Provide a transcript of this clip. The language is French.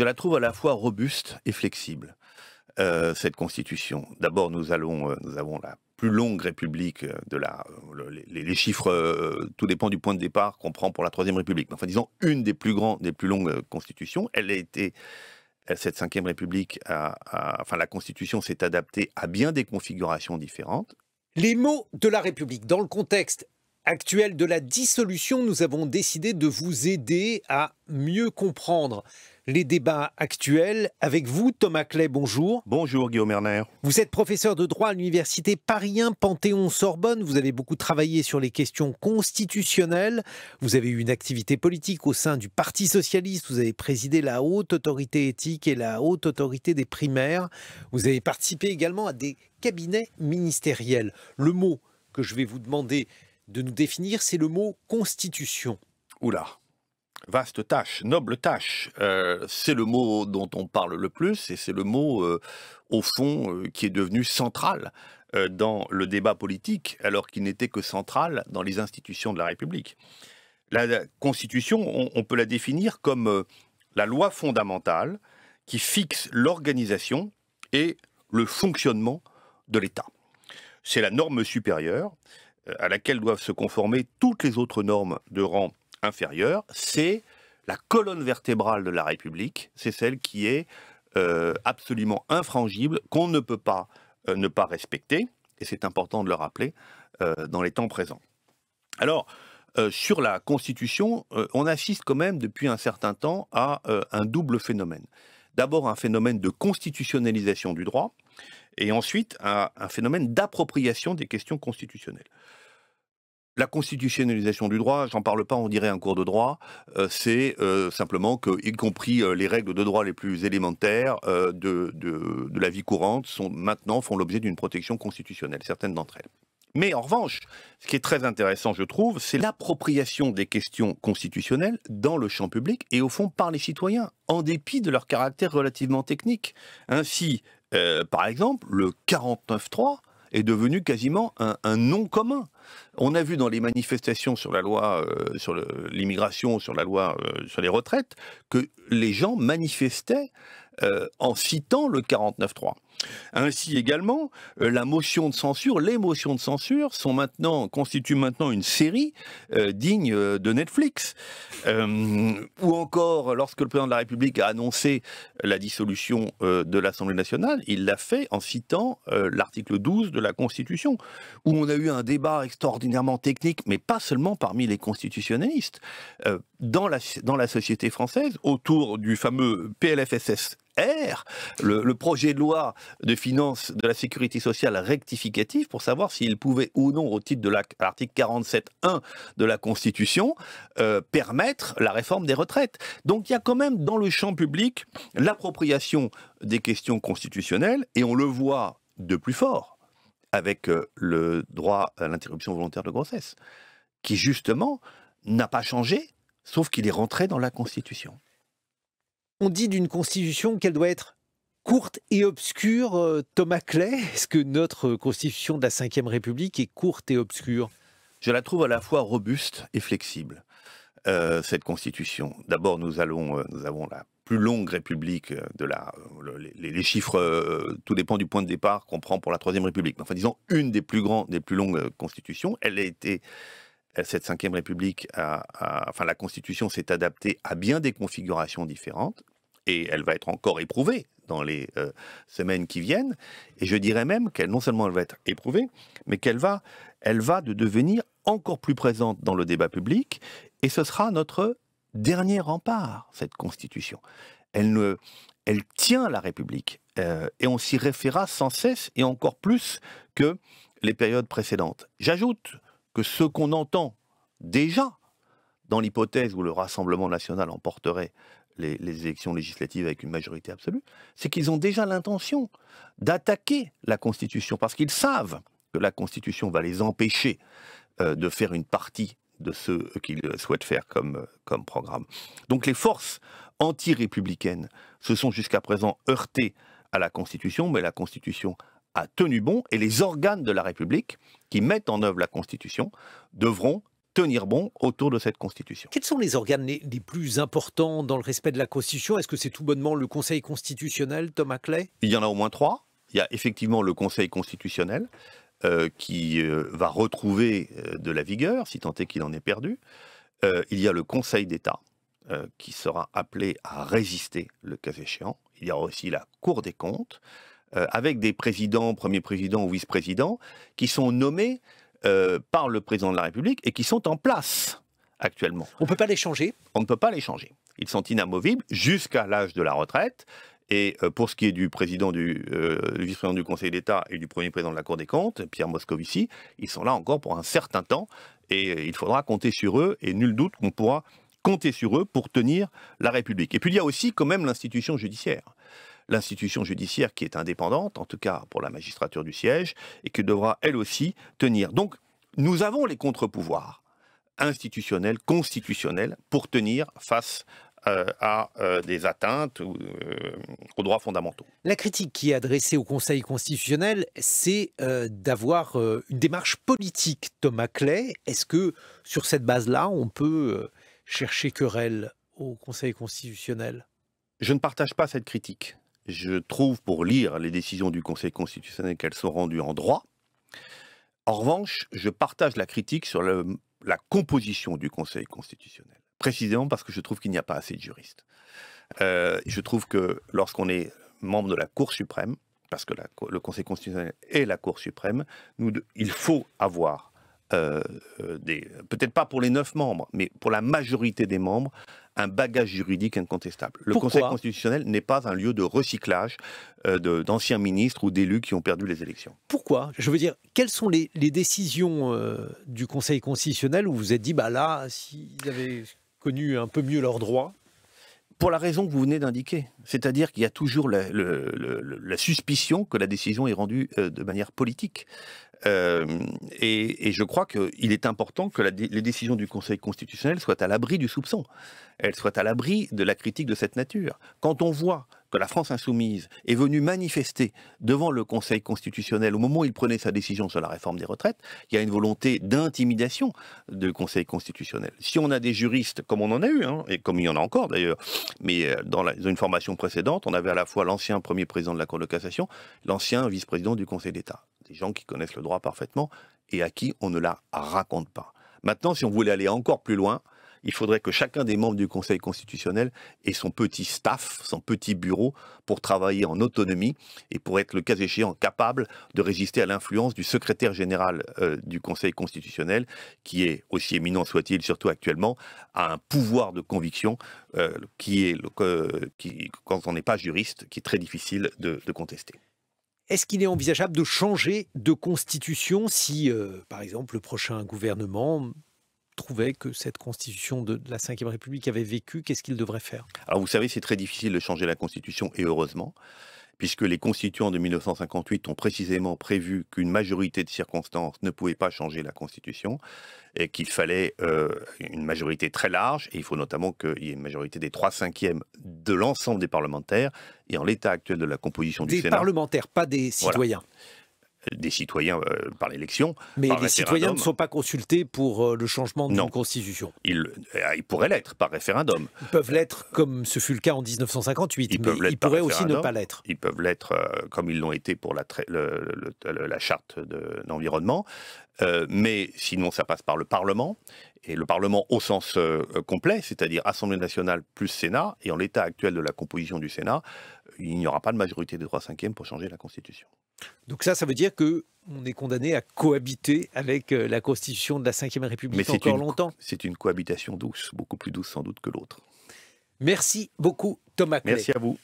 Je la trouve à la fois robuste et flexible, euh, cette Constitution. D'abord, nous, euh, nous avons la plus longue république euh, de la... les, chiffres, tout dépend du point de départ qu'on prend pour la Troisième République. Enfin, disons, une des plus grandes, des plus longues constitutions. Elle a été cette cinquième République, enfin la Constitution s'est adaptée à bien des configurations différentes. Les mots de la République dans le contexte Actuel de la dissolution, nous avons décidé de vous aider à mieux comprendre les débats actuels. Avec vous, Thomas Clay, bonjour. Bonjour, Guillaume Erner. Vous êtes professeur de droit à l'Université Paris 1 Panthéon-Sorbonne. Vous avez beaucoup travaillé sur les questions constitutionnelles. Vous avez eu une activité politique au sein du Parti Socialiste. Vous avez présidé la Haute Autorité Éthique et la Haute Autorité des Primaires. Vous avez participé également à des cabinets ministériels. Le mot que je vais vous demander de nous définir, c'est le mot constitution. Oula, vaste tâche, noble tâche. Euh, c'est le mot dont on parle le plus et c'est le mot, euh, au fond, euh, qui est devenu central dans le débat politique, alors qu'il n'était que central dans les institutions de la République. La Constitution, on peut la définir comme la loi fondamentale qui fixe l'organisation et le fonctionnement de l'État. C'est la norme supérieure à laquelle doivent se conformer toutes les autres normes de rang inférieur, c'est la colonne vertébrale de la République, c'est celle qui est euh, absolument infrangible, qu'on ne peut pas euh, ne pas respecter, et c'est important de le rappeler euh, dans les temps présents. Alors, sur la Constitution, on assiste quand même depuis un certain temps à un double phénomène d'abord un phénomène de constitutionnalisation du droit, et ensuite un, phénomène d'appropriation des questions constitutionnelles. La constitutionnalisation du droit, j'en parle pas, on dirait un cours de droit, euh, c'est euh, simplement que, y compris euh, les règles de droit les plus élémentaires de, de la vie courante, sont maintenant font l'objet d'une protection constitutionnelle, certaines d'entre elles. Mais en revanche, ce qui est très intéressant, je trouve, c'est l'appropriation des questions constitutionnelles dans le champ public et au fond par les citoyens, en dépit de leur caractère relativement technique. Ainsi, euh, par exemple, le 49-3 est devenu quasiment un, nom commun. On a vu dans les manifestations sur la loi euh, sur l'immigration, sur la loi euh, sur les retraites, que les gens manifestaient en citant le 49.3. Ainsi également, euh, la motion de censure, les motions de censure sont maintenant, constituent maintenant une série euh, digne euh, de Netflix. ou encore, lorsque le président de la République a annoncé la dissolution de l'Assemblée nationale, il l'a fait en citant l'article 12 de la Constitution, où on a eu un débat extraordinairement technique, mais pas seulement parmi les constitutionnalistes, dans la, dans la société française, autour du fameux PLFSS le, projet de loi de finances de la sécurité sociale rectificative pour savoir s'il pouvait ou non, au titre de l'article 47.1 de la Constitution, euh, permettre la réforme des retraites. Donc il y a quand même dans le champ public l'appropriation des questions constitutionnelles, et on le voit de plus fort avec euh, le droit à l'interruption volontaire de grossesse, qui justement n'a pas changé, sauf qu'il est rentré dans la Constitution. On dit d'une constitution qu'elle doit être courte et obscure. Euh, Thomas Clay, est-ce que notre constitution de la Ve République est courte et obscure Je la trouve à la fois robuste et flexible. Euh, cette constitution. D'abord, nous, euh, nous avons la plus longue république de la. les, chiffres, tout dépend du point de départ qu'on prend pour la Troisième République. enfin, disons, une des plus grandes, des plus longues constitutions. Elle a été euh, cette Ve République, enfin la Constitution s'est adaptée à bien des configurations différentes, et elle va être encore éprouvée dans les euh, semaines qui viennent. Et je dirais même qu'elle, non seulement elle va être éprouvée, mais qu'elle va, elle va de devenir encore plus présente dans le débat public, et ce sera notre dernier rempart, cette Constitution. Elle, ne, elle tient la République, euh, et on s'y référera sans cesse, et encore plus que les périodes précédentes. J'ajoute que ce qu'on entend déjà dans l'hypothèse où le Rassemblement national emporterait les, élections législatives avec une majorité absolue, c'est qu'ils ont déjà l'intention d'attaquer la Constitution, parce qu'ils savent que la Constitution va les empêcher euh, de faire une partie de ce qu'ils souhaitent faire comme, euh, comme programme. Donc les forces anti-républicaines se sont jusqu'à présent heurtées à la Constitution, mais la Constitution a tenu bon et les organes de la République qui mettent en œuvre la Constitution devront tenir bon autour de cette Constitution. Quels sont les organes les, plus importants dans le respect de la Constitution Est-ce que c'est tout bonnement le Conseil constitutionnel, Thomas Clay Il y en a au moins trois. Il y a effectivement le Conseil constitutionnel euh, qui euh, va retrouver euh, de la vigueur, si tant est qu'il en est perdu. il y a le Conseil d'État qui sera appelé à résister le cas échéant. Il y a aussi la Cour des comptes. Euh, avec des présidents, premiers présidents ou vice-présidents, qui sont nommés euh, par le président de la République et qui sont en place actuellement. On ne peut pas les changer On ne peut pas les changer. Ils sont inamovibles jusqu'à l'âge de la retraite. Et euh, pour ce qui est du président du vice-président du Conseil d'État et du premier président de la Cour des comptes, Pierre Moscovici, ils sont là encore pour un certain temps et il faudra compter sur eux et nul doute qu'on pourra compter sur eux pour tenir la République. Et puis il y a aussi quand même l'institution judiciaire l'institution judiciaire qui est indépendante, en tout cas pour la magistrature du siège, et qui devra elle aussi tenir. Donc, nous avons les contre-pouvoirs institutionnels, constitutionnels, pour tenir face euh, à euh, des atteintes euh, aux droits fondamentaux. La critique qui est adressée au Conseil constitutionnel, c'est d'avoir une démarche politique, Thomas Clay. Est-ce que sur cette base-là, on peut chercher querelle au Conseil constitutionnel Je ne partage pas cette critique je trouve, pour lire les décisions du Conseil constitutionnel qu'elles sont rendues en droit. En revanche, je partage la critique sur la composition du Conseil constitutionnel, précisément parce que je trouve qu'il n'y a pas assez de juristes. Euh, je trouve que lorsqu'on est membre de la Cour suprême, parce que le Conseil constitutionnel est la Cour suprême, il faut avoir euh, euh, peut-être pas pour les neuf membres, mais pour la majorité des membres, un bagage juridique incontestable. Le Conseil constitutionnel n'est pas un lieu de recyclage euh, d'anciens ministres ou d'élus qui ont perdu les élections. Pourquoi Je veux dire, quelles sont les, décisions du Conseil constitutionnel où vous vous êtes dit, bah là, s'ils avaient connu un peu mieux leurs droits pour la raison que vous venez d'indiquer. C'est-à-dire qu'il y a toujours la, suspicion que la décision est rendue de manière politique. Euh, et, je crois qu'il est important que les décisions du Conseil constitutionnel soient à l'abri du soupçon, elles soient à l'abri de la critique de cette nature. Quand on voit que la France insoumise est venue manifester devant le Conseil constitutionnel au moment où il prenait sa décision sur la réforme des retraites, il y a une volonté d'intimidation du Conseil constitutionnel. Si on a des juristes, comme on en a eu, hein, et comme il y en a encore d'ailleurs, mais euh, dans, dans une formation précédente, on avait à la fois l'ancien premier président de la Cour de cassation, l'ancien vice-président du Conseil d'État des gens qui connaissent le droit parfaitement et à qui on ne la raconte pas. Maintenant, si on voulait aller encore plus loin, il faudrait que chacun des membres du Conseil constitutionnel ait son petit staff, son petit bureau pour travailler en autonomie et pour être le cas échéant capable de résister à l'influence du secrétaire général euh, du Conseil constitutionnel, qui est, aussi éminent soit-il, surtout actuellement, à un pouvoir de conviction euh, qui est, euh, quand on n'est pas juriste, qui est très difficile de contester. Est-ce qu'il est envisageable de changer de constitution si, euh, par exemple, le prochain gouvernement trouvait que cette constitution de, la Ve République avait vécu Qu'est-ce qu'il devrait faire Alors vous savez, c'est très difficile de changer la constitution, et heureusement puisque les constituants de 1958 ont précisément prévu qu'une majorité de circonstances ne pouvait pas changer la Constitution, et qu'il fallait euh, une majorité très large, et il faut notamment qu'il y ait une majorité des 3 cinquièmes de l'ensemble des parlementaires, et en l'état actuel de la composition du Sénat... Des parlementaires, pas des citoyens des citoyens euh, par l'élection. Mais les citoyens ne sont pas consultés pour euh, le changement de constitution. Ils, euh, ils pourraient l'être par référendum. Ils peuvent l'être comme ce fut le cas en 1958, mais ils pourraient aussi ne pas l'être. Ils peuvent l'être comme ils l'ont été pour la, charte de l'environnement, mais sinon ça passe par le Parlement. Et le Parlement au sens complet, c'est-à-dire Assemblée nationale plus Sénat, et en l'état actuel de la composition du Sénat, il n'y aura pas de majorité des droits cinquièmes pour changer la Constitution. Donc ça, ça veut dire que on est condamné à cohabiter avec euh, la Constitution de la Ve République Mais encore longtemps. C'est une cohabitation douce, beaucoup plus douce sans doute que l'autre. Merci beaucoup, Thomas. Merci à vous.